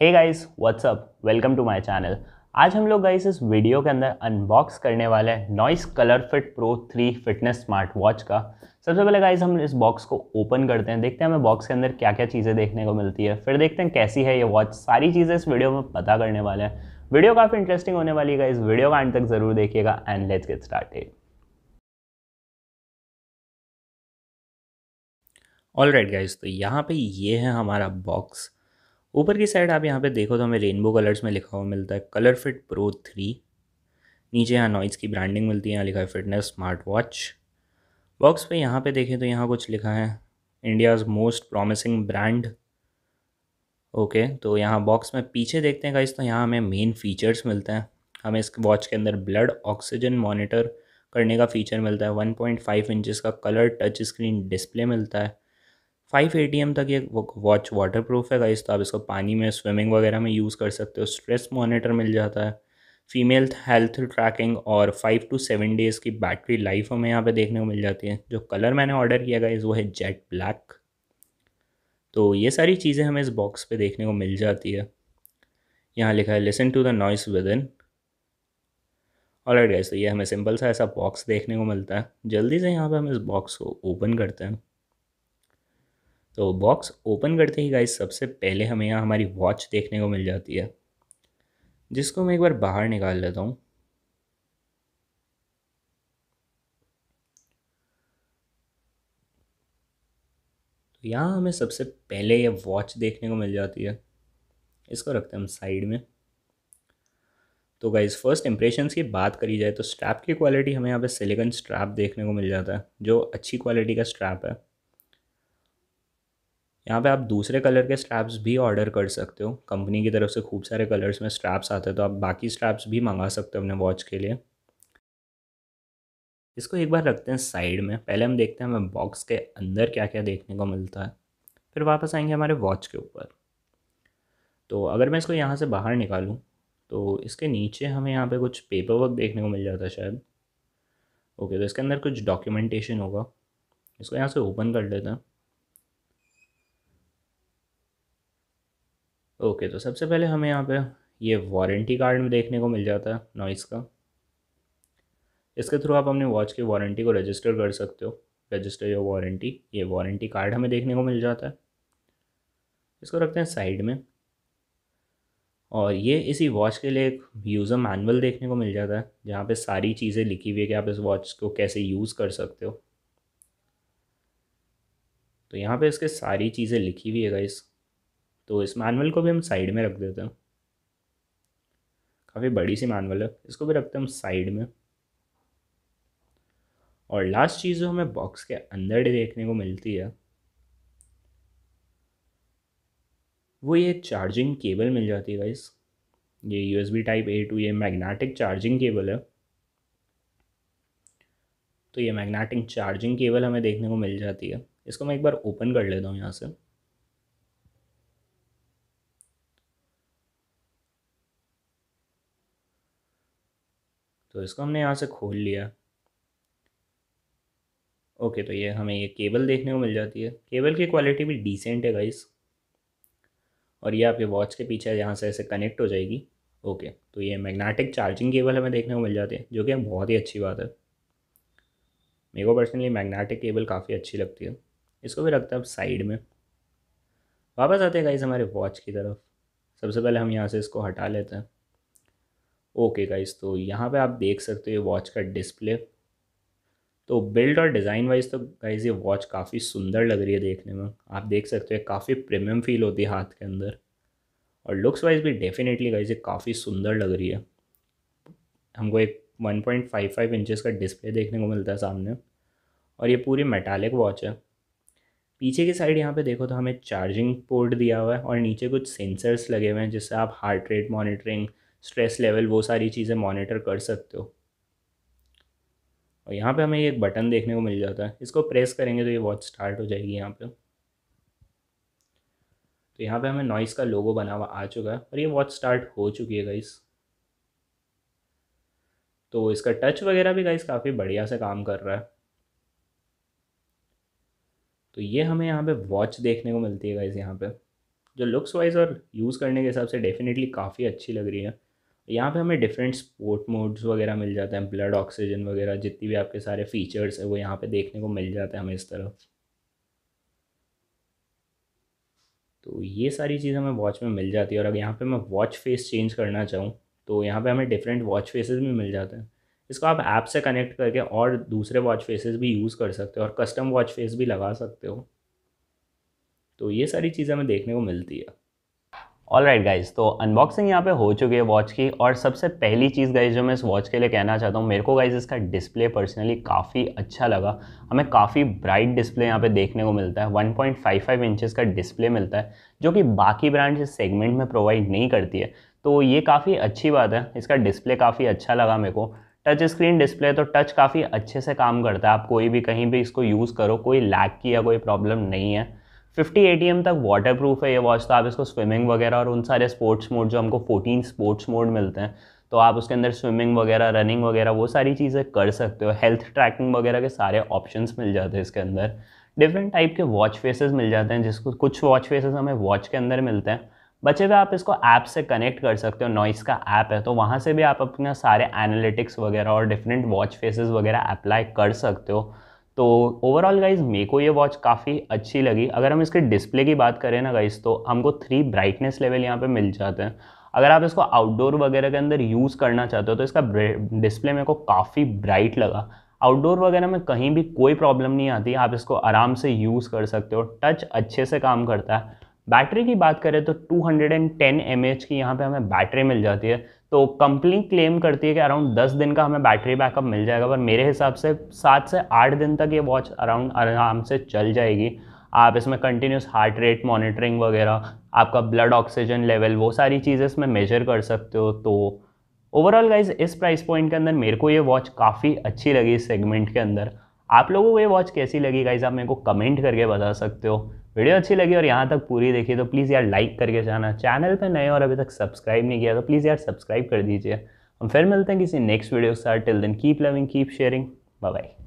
hey guys what's up welcome to my channel आज हम लोग गाइस इस वीडियो के अंदर अनबॉक्स करने वाले हैं Noise Color Fit Pro three fitness smart watch का सबसे पहले गाइस हम इस बॉक्स को ओपन करते हैं देखते हैं हमें बॉक्स के अंदर क्या क्या चीज़ें देखने को मिलती है फिर देखते हैं कैसी है ये वॉच सारी चीज़ें इस वीडियो में पता करने वाले हैं वीडियो काफ़ी इंटरेस्टिंग होने वाली है इस वीडियो का एंड तक जरूर देखिएगा and let's get started all right guys तो यहाँ पे ये है हमारा बॉक्स ऊपर की साइड आप यहाँ पे देखो तो हमें रेनबो कलर्स में लिखा हुआ मिलता है कलर फिट प्रो थ्री नीचे यहाँ नॉइज़ की ब्रांडिंग मिलती है यहाँ लिखा है फिटनेस स्मार्ट वॉच बॉक्स पे यहाँ पे देखें तो यहाँ कुछ लिखा है India's most promising brand okay तो यहाँ बॉक्स में पीछे देखते हैं गाइज तो यहाँ हमें मेन फीचर्स मिलते हैं हमें इस वॉच के अंदर ब्लड ऑक्सीजन मॉनिटर करने का फीचर मिलता है वन पॉइंट इंचज़ का कलर टच स्क्रीन डिस्प्ले मिलता है फाइव ए टी एम तक ये वॉच वाटर प्रूफ है गाइस तो आप इसको पानी में स्विमिंग वगैरह में यूज़ कर सकते हो स्ट्रेस मोनिटर मिल जाता है फीमेल हेल्थ ट्रैकिंग और फाइव टू सेवन डेज़ की बैटरी लाइफ हमें यहाँ पे देखने को मिल जाती है जो कलर मैंने ऑर्डर किया गया वो है जेट ब्लैक तो ये सारी चीज़ें हमें इस बॉक्स पे देखने को मिल जाती है यहाँ लिखा है listen to the Noise within already तो ये हमें सिंपल सा ऐसा बॉक्स देखने को मिलता है जल्दी से यहाँ पे हम इस बॉक्स को ओपन करते हैं तो बॉक्स ओपन करते ही गाइस सबसे पहले हमें यहाँ हमारी वॉच देखने को मिल जाती है जिसको मैं एक बार बाहर निकाल लेता हूँ तो यहाँ हमें सबसे पहले यह वॉच देखने को मिल जाती है इसको रखते हैं हम साइड में तो गाइज फर्स्ट इम्प्रेशन की बात करी जाए तो स्ट्रैप की क्वालिटी हमें यहाँ पे सिलिकन स्ट्रैप देखने को मिल जाता है जो अच्छी क्वालिटी का स्ट्रैप है यहाँ पे आप दूसरे कलर के स्ट्रैप्स भी ऑर्डर कर सकते हो कंपनी की तरफ से खूब सारे कलर्स में स्ट्रैप्स आते हैं तो आप बाकी स्ट्रैप्स भी मंगा सकते हो अपने वॉच के लिए इसको एक बार रखते हैं साइड में पहले हम देखते हैं हमें बॉक्स के अंदर क्या क्या देखने को मिलता है फिर वापस आएंगे हमारे वॉच के ऊपर तो अगर मैं इसको यहाँ से बाहर निकालूँ तो इसके नीचे हमें यहाँ पे कुछ पेपर वर्क देखने को मिल जाता है शायद ओके तो इसके अंदर कुछ डॉक्यूमेंटेशन होगा इसको यहाँ से ओपन कर लेते हैं ओके तो सबसे पहले हमें यहाँ पे ये वारंटी कार्ड में देखने को मिल जाता है नॉइस का इसके थ्रू आप अपने वॉच की वारंटी को रजिस्टर कर सकते हो रजिस्टर योर वारंटी ये वारंटी कार्ड हमें देखने को मिल जाता है इसको रखते हैं साइड में और ये इसी वॉच के लिए एक यूज़र मैनुअल देखने को मिल जाता है जहाँ पे सारी चीज़ें लिखी हुई है कि आप इस वॉच को कैसे यूज़ कर सकते हो तो यहाँ पे इसके सारी चीज़ें लिखी हुई है इस तो इस मैनुअल को भी हम साइड में रख देते हैं काफ़ी बड़ी सी मैनुअल है इसको भी रखते हैं हम साइड में और लास्ट चीज़ जो हमें बॉक्स के अंदर देखने को मिलती है वो ये चार्जिंग केबल मिल जाती है गाइस ये U S B type A to ये मैग्नेटिक चार्जिंग केबल है तो ये मैग्नेटिक चार्जिंग केबल हमें देखने को मिल जाती है इसको मैं एक बार ओपन कर लेता हूँ यहाँ से तो इसको हमने यहाँ से खोल लिया ओके तो ये हमें ये केबल देखने को मिल जाती है केबल की क्वालिटी भी डिसेंट है गाइस और ये आपके वॉच के पीछे यहाँ से ऐसे कनेक्ट हो जाएगी ओके तो ये मैग्नेटिक चार्जिंग केबल हमें देखने को मिल जाती है जो कि बहुत ही अच्छी बात है मेरे को पर्सनली मैग्नेटिक केबल काफ़ी अच्छी लगती है इसको भी रखते हैं अब साइड में वापस आते हैं गाइस हमारे वॉच की तरफ सबसे पहले हम यहाँ से इसको हटा लेते हैं ओके गाइज तो यहाँ पे आप देख सकते हो वॉच का डिस्प्ले तो बिल्ड और डिज़ाइन वाइज तो गाइज ये वॉच काफ़ी सुंदर लग रही है देखने में आप देख सकते हो काफ़ी प्रीमियम फील होती है हाथ के अंदर और लुक्स वाइज भी डेफिनेटली गाइस ये काफ़ी सुंदर लग रही है हमको एक 1.55 पॉइंट इंचज़ का डिस्प्ले देखने को मिलता है सामने और ये पूरी मेटालिक वॉच है पीछे की साइड यहाँ पे देखो तो हमें चार्जिंग पोर्ट दिया हुआ है और नीचे कुछ सेंसर्स लगे हुए हैं जिससे आप heart rate monitoring stress level वो सारी चीज़ें मॉनिटर कर सकते हो और यहाँ पे हमें एक बटन देखने को मिल जाता है इसको प्रेस करेंगे तो ये वॉच स्टार्ट हो जाएगी यहाँ पे तो यहाँ पे हमें नॉइस का लोगो बना हुआ आ चुका है और ये वॉच स्टार्ट हो चुकी है गाइस तो इसका टच वगैरह भी गाइस काफ़ी बढ़िया से काम कर रहा है तो ये हमें यहाँ पे वॉच देखने को मिलती है गाइस यहाँ पे जो लुक्स वाइज और यूज़ करने के हिसाब से डेफिनेटली काफ़ी अच्छी लग रही है यहाँ पे हमें डिफरेंट स्पोर्ट मोड्स वगैरह मिल जाते हैं ब्लड ऑक्सीजन वगैरह जितनी भी आपके सारे फीचर्स है वो यहाँ पे देखने को मिल जाते हैं हमें इस तरफ तो ये सारी चीज़ हमें वॉच में मिल जाती है और अगर यहाँ पे मैं वॉच फेस चेंज करना चाहूँ तो यहाँ पे हमें डिफरेंट वॉच फेसेस भी मिल जाते हैं इसको आप ऐप से कनेक्ट करके और दूसरे वॉच फेसेस भी यूज़ कर सकते हो और कस्टम वॉच फेस भी लगा सकते हो तो ये सारी चीज़ें हमें देखने को मिलती है ऑल राइट गाइज तो अनबॉक्सिंग यहाँ पे हो चुकी है वॉच की और सबसे पहली चीज़ गाइज जो मैं इस वॉच के लिए कहना चाहता हूँ मेरे को गाइज इसका डिस्प्ले पर्सनली काफ़ी अच्छा लगा हमें काफ़ी ब्राइट डिस्प्ले यहाँ पे देखने को मिलता है 1.55 इंचेस का डिस्प्ले मिलता है जो कि बाकी ब्रांड्स इस सेगमेंट में प्रोवाइड नहीं करती है तो ये काफ़ी अच्छी बात है इसका डिस्प्ले काफ़ी अच्छा लगा मेरे को टच स्क्रीन डिस्प्ले तो टच काफ़ी अच्छे से काम करता है आप कोई भी कहीं भी इसको यूज़ करो कोई लैक की या कोई प्रॉब्लम नहीं है फिफ्टी ए तक वाटर प्रूफ है ये वॉच तो आप इसको स्विमिंग वगैरह और उन सारे स्पोर्ट्स मोड जो हमको फोर्टीन स्पोर्ट्स मोड मिलते हैं तो आप उसके अंदर स्विमिंग वगैरह रनिंग वगैरह वो सारी चीज़ें कर सकते हो हेल्थ ट्रैकिंग वगैरह के सारे ऑप्शंस मिल जाते हैं इसके अंदर डिफरेंट टाइप के वॉच फेसेस मिल जाते हैं जिसको कुछ वॉच फेसेस हमें वॉच के अंदर मिलते हैं बचे हुए आप इसको ऐप से कनेक्ट कर सकते हो नॉइस का ऐप है तो वहाँ से भी आप अपना सारे एनालिटिक्स वगैरह और डिफरेंट वॉच फेसेस वगैरह अप्लाई कर सकते हो तो ओवरऑल गाइज मे को ये वॉच काफ़ी अच्छी लगी अगर हम इसके डिस्प्ले की बात करें ना गाइज तो हमको थ्री ब्राइटनेस लेवल यहाँ पे मिल जाते हैं अगर आप इसको आउटडोर वगैरह के अंदर यूज़ करना चाहते हो तो इसका डिस्प्ले मेरे को काफ़ी ब्राइट लगा आउटडोर वगैरह में कहीं भी कोई प्रॉब्लम नहीं आती आप इसको आराम से यूज़ कर सकते हो टच अच्छे से काम करता है बैटरी की बात करें तो 210 हंड्रेड की यहाँ पे हमें बैटरी मिल जाती है तो कंपनी क्लेम करती है कि अराउंड दस दिन का हमें बैटरी बैकअप मिल जाएगा पर मेरे हिसाब से सात से आठ दिन तक ये वॉच अराउंड आराम से चल जाएगी आप इसमें कंटिन्यूस हार्ट रेट मॉनिटरिंग वगैरह आपका ब्लड ऑक्सीजन लेवल वो सारी चीज़ें इसमें मेजर कर सकते हो तो ओवरऑल गाइज इस प्राइस पॉइंट के अंदर मेरे को ये वॉच काफ़ी अच्छी लगी इस सेगमेंट के अंदर आप लोगों को ये वॉच कैसी लगी गाइज आप मेरे को कमेंट करके बता सकते हो वीडियो अच्छी लगी और यहाँ तक पूरी देखी तो प्लीज़ यार लाइक करके जाना चैनल पर नए और अभी तक सब्सक्राइब नहीं किया तो प्लीज़ यार सब्सक्राइब कर दीजिए हम फिर मिलते हैं किसी नेक्स्ट वीडियो के साथ till then keep loving keep sharing bye bye